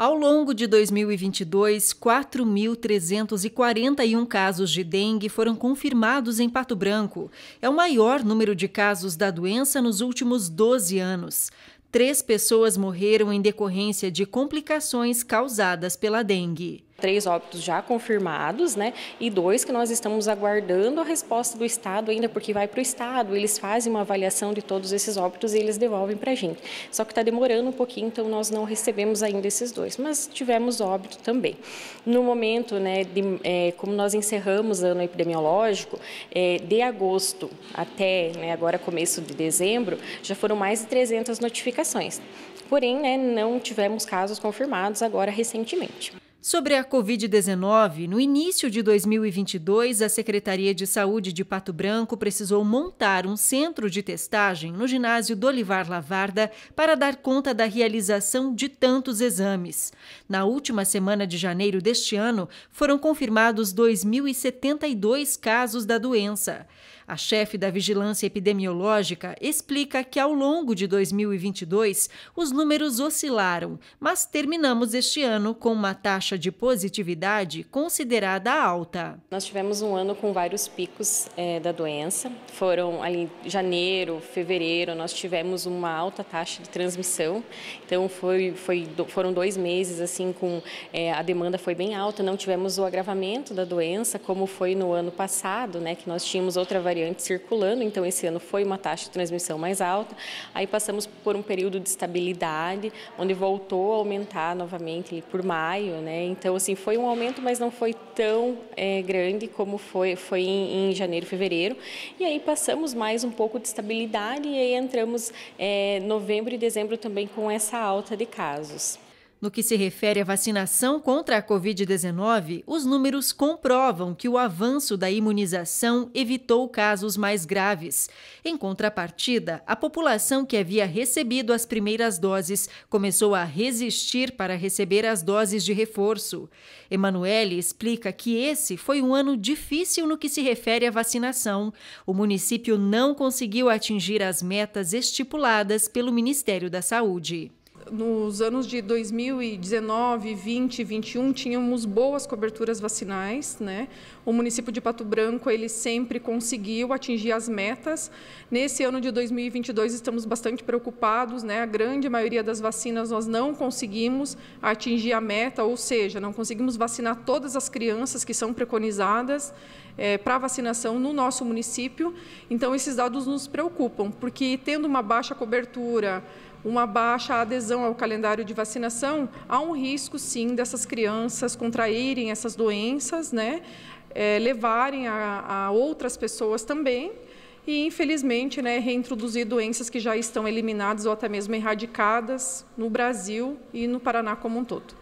Ao longo de 2022, 4.341 casos de dengue foram confirmados em Pato Branco. É o maior número de casos da doença nos últimos 12 anos. Três pessoas morreram em decorrência de complicações causadas pela dengue. Três óbitos já confirmados, né? E dois que nós estamos aguardando a resposta do Estado ainda, porque vai para o Estado, eles fazem uma avaliação de todos esses óbitos e eles devolvem para a gente. Só que está demorando um pouquinho, então nós não recebemos ainda esses dois, mas tivemos óbito também. No momento, né, de, é, como nós encerramos ano epidemiológico, é, de agosto até né, agora começo de dezembro, já foram mais de 300 notificações. Porém, né, não tivemos casos confirmados agora recentemente. Sobre a Covid-19, no início de 2022, a Secretaria de Saúde de Pato Branco precisou montar um centro de testagem no ginásio Olivar Lavarda para dar conta da realização de tantos exames. Na última semana de janeiro deste ano, foram confirmados 2.072 casos da doença. A chefe da Vigilância Epidemiológica explica que ao longo de 2022 os números oscilaram, mas terminamos este ano com uma taxa de positividade considerada alta. Nós tivemos um ano com vários picos é, da doença. Foram ali janeiro, fevereiro, nós tivemos uma alta taxa de transmissão. Então foi, foi, foram dois meses assim com é, a demanda foi bem alta. Não tivemos o agravamento da doença como foi no ano passado, né, que nós tínhamos outra variante variantes circulando, então esse ano foi uma taxa de transmissão mais alta. Aí passamos por um período de estabilidade, onde voltou a aumentar novamente por maio, né? Então, assim, foi um aumento, mas não foi tão é, grande como foi, foi em, em, janeiro, fevereiro. E aí passamos mais um pouco de estabilidade e aí entramos é, novembro e dezembro também com essa alta de casos. No que se refere à vacinação contra a Covid-19, os números comprovam que o avanço da imunização evitou casos mais graves. Em contrapartida, a população que havia recebido as primeiras doses começou a resistir para receber as doses de reforço. Emanuele explica que esse foi um ano difícil no que se refere à vacinação. O município não conseguiu atingir as metas estipuladas pelo Ministério da Saúde nos anos de 2019, 20, 21 tínhamos boas coberturas vacinais, né? O município de Pato Branco ele sempre conseguiu atingir as metas. Nesse ano de 2022 estamos bastante preocupados, né? A grande maioria das vacinas nós não conseguimos atingir a meta, ou seja, não conseguimos vacinar todas as crianças que são preconizadas. É, para vacinação no nosso município. Então, esses dados nos preocupam, porque tendo uma baixa cobertura, uma baixa adesão ao calendário de vacinação, há um risco, sim, dessas crianças contraírem essas doenças, né? É, levarem a, a outras pessoas também e, infelizmente, né, reintroduzir doenças que já estão eliminadas ou até mesmo erradicadas no Brasil e no Paraná como um todo.